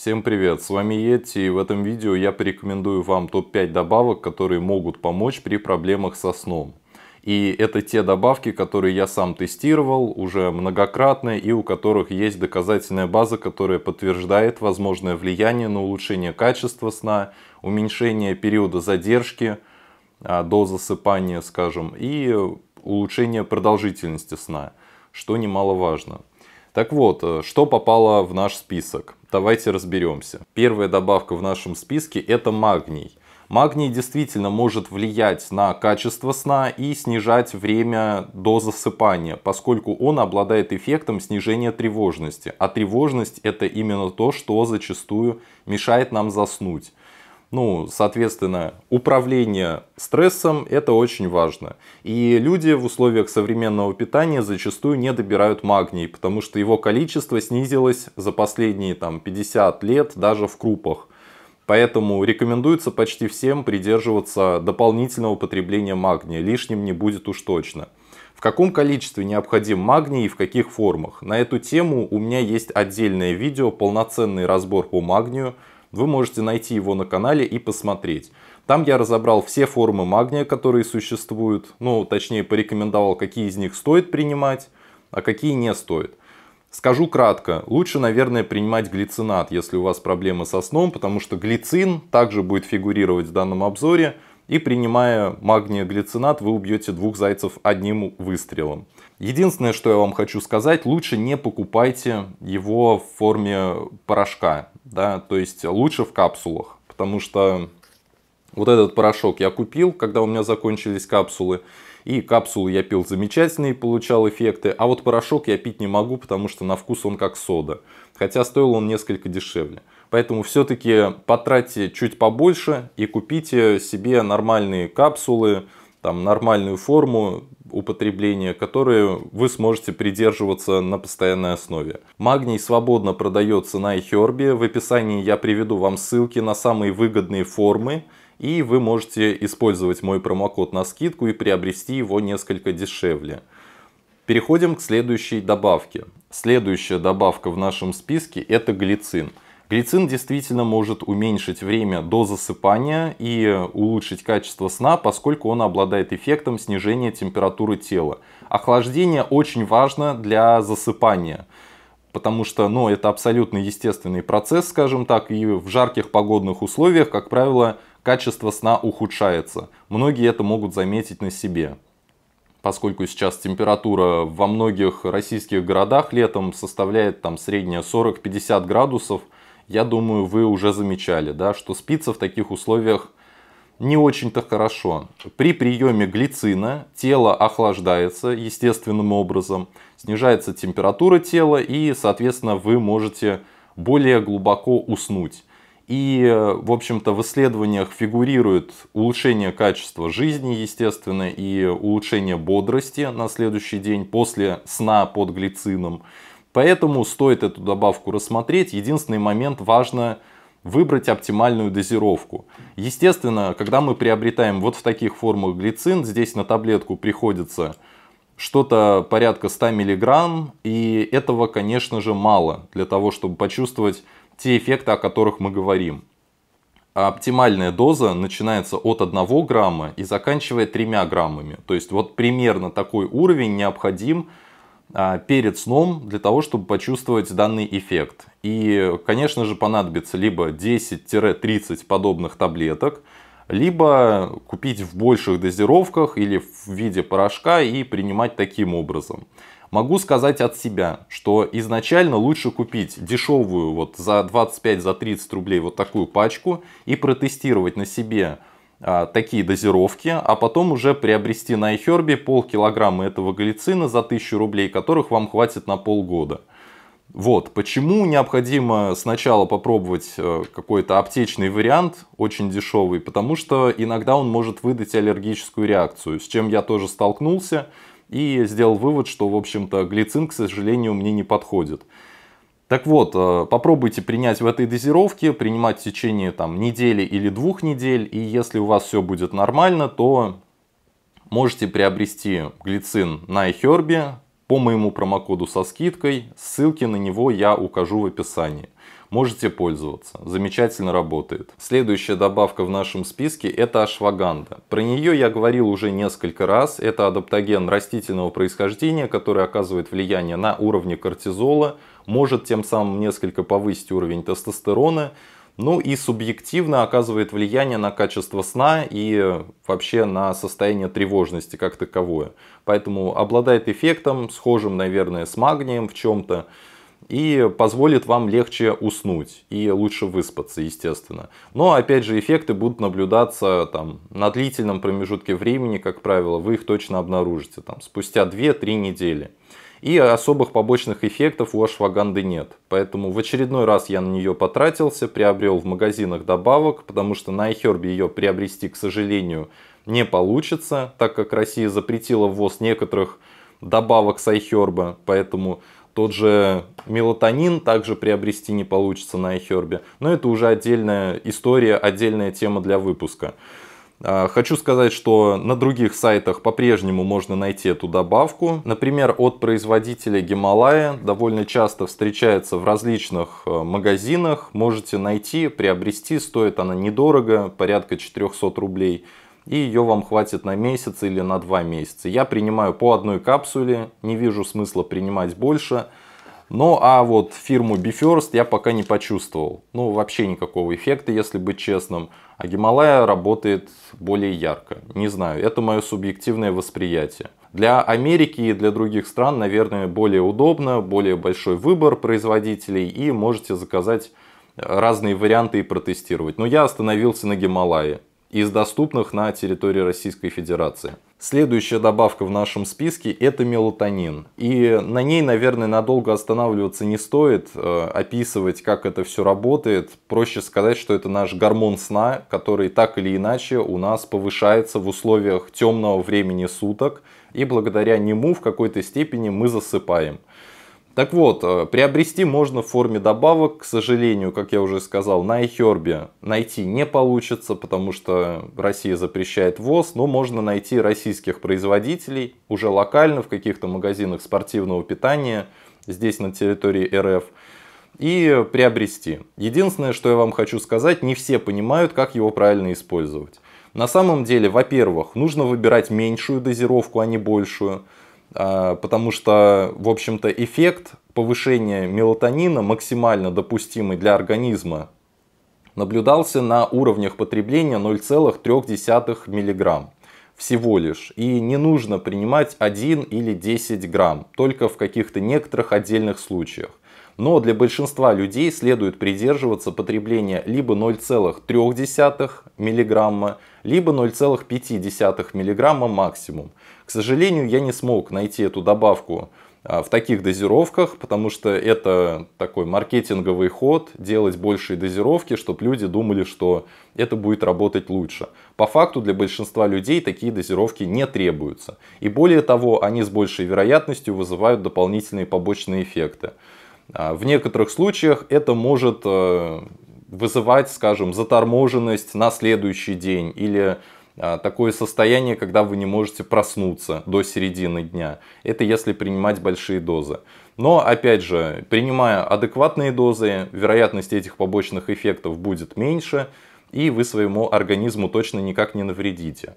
Всем привет, с вами Йети и в этом видео я порекомендую вам топ-5 добавок, которые могут помочь при проблемах со сном. И это те добавки, которые я сам тестировал уже многократно и у которых есть доказательная база, которая подтверждает возможное влияние на улучшение качества сна, уменьшение периода задержки а, до засыпания, скажем, и улучшение продолжительности сна, что немаловажно. Так вот, э, что попало в наш список? Давайте разберемся. Первая добавка в нашем списке это магний. Магний действительно может влиять на качество сна и снижать время до засыпания, поскольку он обладает эффектом снижения тревожности. А тревожность это именно то, что зачастую мешает нам заснуть. Ну, соответственно, управление стрессом – это очень важно. И люди в условиях современного питания зачастую не добирают магний, потому что его количество снизилось за последние там, 50 лет даже в крупах. Поэтому рекомендуется почти всем придерживаться дополнительного потребления магния. Лишним не будет уж точно. В каком количестве необходим магний и в каких формах? На эту тему у меня есть отдельное видео, полноценный разбор по магнию – вы можете найти его на канале и посмотреть. Там я разобрал все формы магния, которые существуют. Ну, точнее, порекомендовал, какие из них стоит принимать, а какие не стоит. Скажу кратко, лучше, наверное, принимать глицинат, если у вас проблемы со сном, потому что глицин также будет фигурировать в данном обзоре, и принимая магния глицинат, вы убьете двух зайцев одним выстрелом. Единственное, что я вам хочу сказать, лучше не покупайте его в форме порошка да, то есть лучше в капсулах, потому что вот этот порошок я купил, когда у меня закончились капсулы, и капсулы я пил замечательные, получал эффекты, а вот порошок я пить не могу, потому что на вкус он как сода, хотя стоил он несколько дешевле. Поэтому все-таки потратьте чуть побольше и купите себе нормальные капсулы, там нормальную форму, употребления, которые вы сможете придерживаться на постоянной основе. Магний свободно продается на iHerb. В описании я приведу вам ссылки на самые выгодные формы. И вы можете использовать мой промокод на скидку и приобрести его несколько дешевле. Переходим к следующей добавке. Следующая добавка в нашем списке это глицин. Глицин действительно может уменьшить время до засыпания и улучшить качество сна, поскольку он обладает эффектом снижения температуры тела. Охлаждение очень важно для засыпания потому что ну, это абсолютно естественный процесс, скажем так, и в жарких погодных условиях, как правило, качество сна ухудшается. Многие это могут заметить на себе, поскольку сейчас температура во многих российских городах летом составляет там средняя 40-50 градусов – я думаю, вы уже замечали, да, что спится в таких условиях не очень-то хорошо. При приеме глицина тело охлаждается естественным образом, снижается температура тела и, соответственно, вы можете более глубоко уснуть. И, в общем-то, в исследованиях фигурирует улучшение качества жизни, естественно, и улучшение бодрости на следующий день после сна под глицином. Поэтому стоит эту добавку рассмотреть. Единственный момент важно выбрать оптимальную дозировку. Естественно, когда мы приобретаем вот в таких формах глицин, здесь на таблетку приходится что-то порядка 100 мг, и этого, конечно же, мало для того, чтобы почувствовать те эффекты, о которых мы говорим. А оптимальная доза начинается от 1 грамма и заканчивает 3 граммами. То есть вот примерно такой уровень необходим а, перед сном для того, чтобы почувствовать данный эффект. И, конечно же, понадобится либо 10-30 подобных таблеток, либо купить в больших дозировках или в виде порошка и принимать таким образом. Могу сказать от себя, что изначально лучше купить дешевую вот за 25-30 за рублей вот такую пачку и протестировать на себе а, такие дозировки, а потом уже приобрести на iHerb полкилограмма этого глицина за 1000 рублей, которых вам хватит на полгода. Вот, почему необходимо сначала попробовать э, какой-то аптечный вариант, очень дешевый, потому что иногда он может выдать аллергическую реакцию, с чем я тоже столкнулся и сделал вывод, что, в общем-то, глицин, к сожалению, мне не подходит. Так вот, э, попробуйте принять в этой дозировке, принимать в течение там, недели или двух недель, и если у вас все будет нормально, то можете приобрести глицин на iHerb по моему промокоду со скидкой, ссылки на него я укажу в описании. Можете пользоваться, замечательно работает. Следующая добавка в нашем списке это ашваганда. Про нее я говорил уже несколько раз, это адаптоген растительного происхождения, который оказывает влияние на уровни кортизола, может тем самым несколько повысить уровень тестостерона, ну и субъективно оказывает влияние на качество сна и вообще на состояние тревожности как таковое. Поэтому обладает эффектом, схожим, наверное, с магнием в чем-то, и позволит вам легче уснуть и лучше выспаться, естественно. Но опять же эффекты будут наблюдаться там, на длительном промежутке времени, как правило, вы их точно обнаружите там, спустя 2-3 недели. И особых побочных эффектов у ашваганды нет. Поэтому в очередной раз я на нее потратился, приобрел в магазинах добавок, потому что на iHerb ее приобрести, к сожалению, не получится, так как Россия запретила ввоз некоторых добавок с iHerb, поэтому тот же мелатонин также приобрести не получится на iHerb. Но это уже отдельная история, отдельная тема для выпуска. А, хочу сказать, что на других сайтах по-прежнему можно найти эту добавку. Например, от производителя Гималая довольно часто встречается в различных э, магазинах. Можете найти, приобрести, стоит она недорого, порядка 400 рублей. И ее вам хватит на месяц или на два месяца. Я принимаю по одной капсуле, не вижу смысла принимать больше. Ну а вот фирму BeFirst я пока не почувствовал. Ну вообще никакого эффекта, если быть честным. А Гималая работает более ярко. Не знаю, это мое субъективное восприятие. Для Америки и для других стран, наверное, более удобно, более большой выбор производителей и можете заказать разные варианты и протестировать. Но я остановился на Гималае из доступных на территории Российской Федерации. Следующая добавка в нашем списке это мелатонин. И на ней, наверное, надолго останавливаться не стоит, э, описывать, как это все работает. Проще сказать, что это наш гормон сна, который так или иначе у нас повышается в условиях темного времени суток. И благодаря нему в какой-то степени мы засыпаем. Так вот, э, приобрести можно в форме добавок. К сожалению, как я уже сказал, на iHerb найти не получится, потому что Россия запрещает ввоз. Но можно найти российских производителей уже локально в каких-то магазинах спортивного питания здесь на территории РФ и приобрести. Единственное, что я вам хочу сказать, не все понимают, как его правильно использовать. На самом деле, во-первых, нужно выбирать меньшую дозировку, а не большую. А, потому что, в общем-то, эффект повышения мелатонина, максимально допустимый для организма, наблюдался на уровнях потребления 0,3 мг всего лишь. И не нужно принимать 1 или 10 грамм, только в каких-то некоторых отдельных случаях. Но для большинства людей следует придерживаться потребления либо 0,3 мг, либо 0,5 мг максимум. К сожалению, я не смог найти эту добавку а, в таких дозировках, потому что это такой маркетинговый ход, делать большие дозировки, чтобы люди думали, что это будет работать лучше. По факту для большинства людей такие дозировки не требуются. И более того, они с большей вероятностью вызывают дополнительные побочные эффекты. А, в некоторых случаях это может э, вызывать, скажем, заторможенность на следующий день или а, такое состояние, когда вы не можете проснуться до середины дня. Это если принимать большие дозы. Но, опять же, принимая адекватные дозы, вероятность этих побочных эффектов будет меньше, и вы своему организму точно никак не навредите.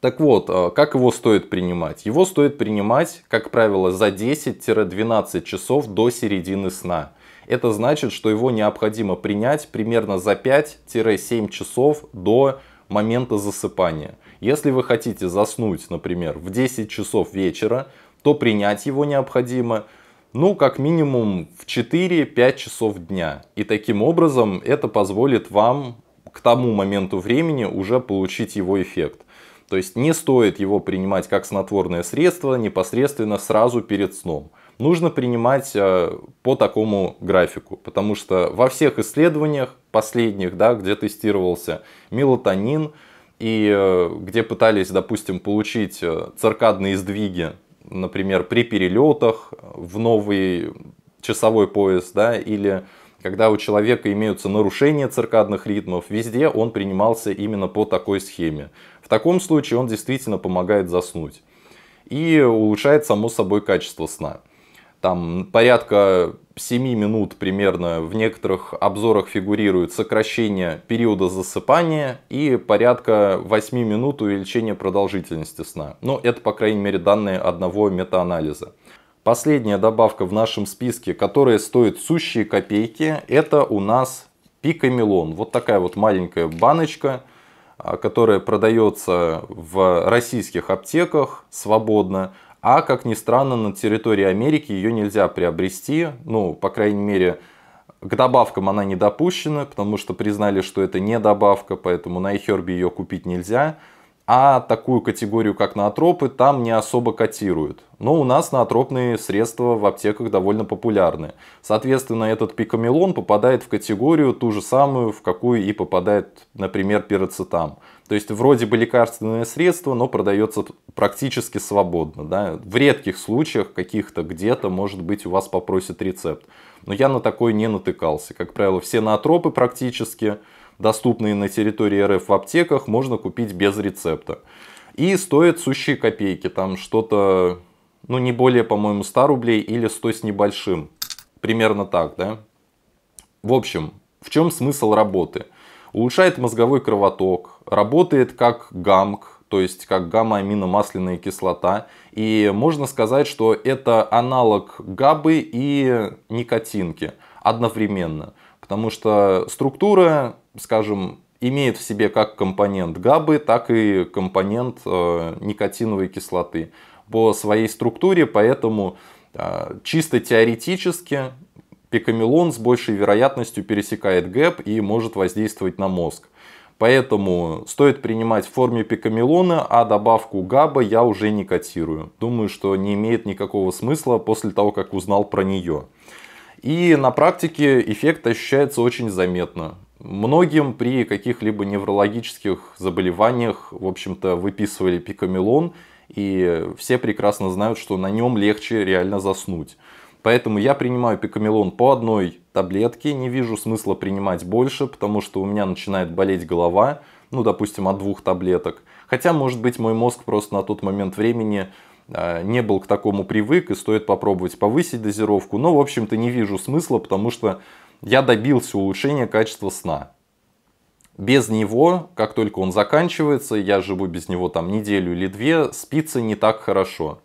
Так вот, а, как его стоит принимать? Его стоит принимать, как правило, за 10-12 часов до середины сна. Это значит, что его необходимо принять примерно за 5-7 часов до момента засыпания. Если вы хотите заснуть, например, в 10 часов вечера, то принять его необходимо, ну, как минимум в 4-5 часов дня. И таким образом это позволит вам к тому моменту времени уже получить его эффект. То есть не стоит его принимать как снотворное средство непосредственно сразу перед сном нужно принимать э, по такому графику, потому что во всех исследованиях последних, да, где тестировался мелатонин, и э, где пытались, допустим, получить э, циркадные сдвиги, например, при перелетах в новый часовой пояс, да, или когда у человека имеются нарушения циркадных ритмов, везде он принимался именно по такой схеме. В таком случае он действительно помогает заснуть и улучшает само собой качество сна там порядка 7 минут примерно в некоторых обзорах фигурирует сокращение периода засыпания и порядка 8 минут увеличение продолжительности сна. Но ну, это, по крайней мере, данные одного метаанализа. Последняя добавка в нашем списке, которая стоит сущие копейки, это у нас пикамелон. Вот такая вот маленькая баночка, а, которая продается в российских аптеках свободно. А, как ни странно, на территории Америки ее нельзя приобрести. Ну, по крайней мере, к добавкам она не допущена, потому что признали, что это не добавка, поэтому на iHerb ее купить нельзя а такую категорию, как наотропы, там не особо котируют. Но у нас наотропные средства в аптеках довольно популярны. Соответственно, этот пикамилон попадает в категорию ту же самую, в какую и попадает, например, пироцетам. То есть вроде бы лекарственное средство, но продается практически свободно. Да? В редких случаях каких-то где-то, может быть, у вас попросят рецепт. Но я на такой не натыкался. Как правило, все наотропы практически доступные на территории РФ в аптеках, можно купить без рецепта. И стоят сущие копейки, там что-то, ну не более, по-моему, 100 рублей или 100 с небольшим. Примерно так, да? В общем, в чем смысл работы? Улучшает мозговой кровоток, работает как гамк, то есть как гамма-аминомасляная кислота. И можно сказать, что это аналог габы и никотинки одновременно. Потому что структура, скажем, имеет в себе как компонент габы, так и компонент э, никотиновой кислоты по своей структуре, поэтому э, чисто теоретически пикамилон с большей вероятностью пересекает гэп и может воздействовать на мозг. Поэтому стоит принимать в форме пикамилона, а добавку габа я уже не котирую. Думаю, что не имеет никакого смысла после того, как узнал про нее. И на практике эффект ощущается очень заметно. Многим при каких-либо неврологических заболеваниях, в общем-то, выписывали пикамилон, и все прекрасно знают, что на нем легче реально заснуть. Поэтому я принимаю пикамилон по одной таблетке, не вижу смысла принимать больше, потому что у меня начинает болеть голова, ну, допустим, от двух таблеток. Хотя, может быть, мой мозг просто на тот момент времени а, не был к такому привык и стоит попробовать повысить дозировку. Но, в общем-то, не вижу смысла, потому что я добился улучшения качества сна. Без него, как только он заканчивается, я живу без него там неделю или две, спится не так хорошо.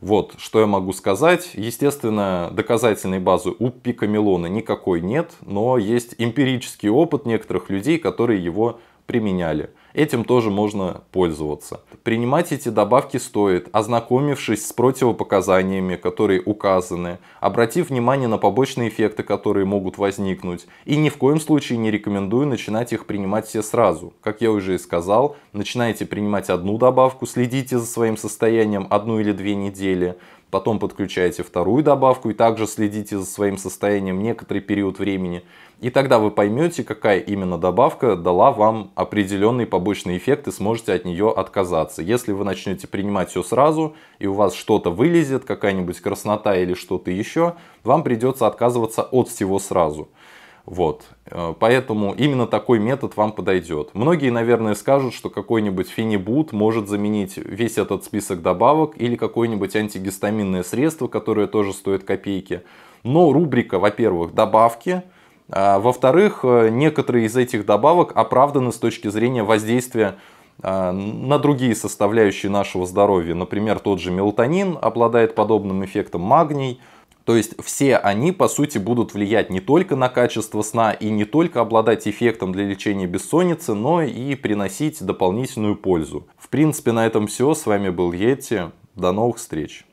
Вот, что я могу сказать. Естественно, доказательной базы у пикамелона никакой нет, но есть эмпирический опыт некоторых людей, которые его применяли. Этим тоже можно пользоваться. Принимать эти добавки стоит, ознакомившись с противопоказаниями, которые указаны, обратив внимание на побочные эффекты, которые могут возникнуть, и ни в коем случае не рекомендую начинать их принимать все сразу. Как я уже и сказал, начинаете принимать одну добавку, следите за своим состоянием одну или две недели, потом подключаете вторую добавку и также следите за своим состоянием некоторый период времени. И тогда вы поймете, какая именно добавка дала вам определенный побочный эффект и сможете от нее отказаться. Если вы начнете принимать все сразу и у вас что-то вылезет, какая-нибудь краснота или что-то еще, вам придется отказываться от всего сразу. Вот. Э, поэтому именно такой метод вам подойдет. Многие, наверное, скажут, что какой-нибудь фенибут может заменить весь этот список добавок или какое-нибудь антигистаминное средство, которое тоже стоит копейки. Но рубрика, во-первых, добавки, а, во-вторых, э, некоторые из этих добавок оправданы с точки зрения воздействия а, на другие составляющие нашего здоровья. Например, тот же мелатонин обладает подобным эффектом магний – то есть все они, по сути, будут влиять не только на качество сна и не только обладать эффектом для лечения бессонницы, но и приносить дополнительную пользу. В принципе, на этом все. С вами был Йети. До новых встреч.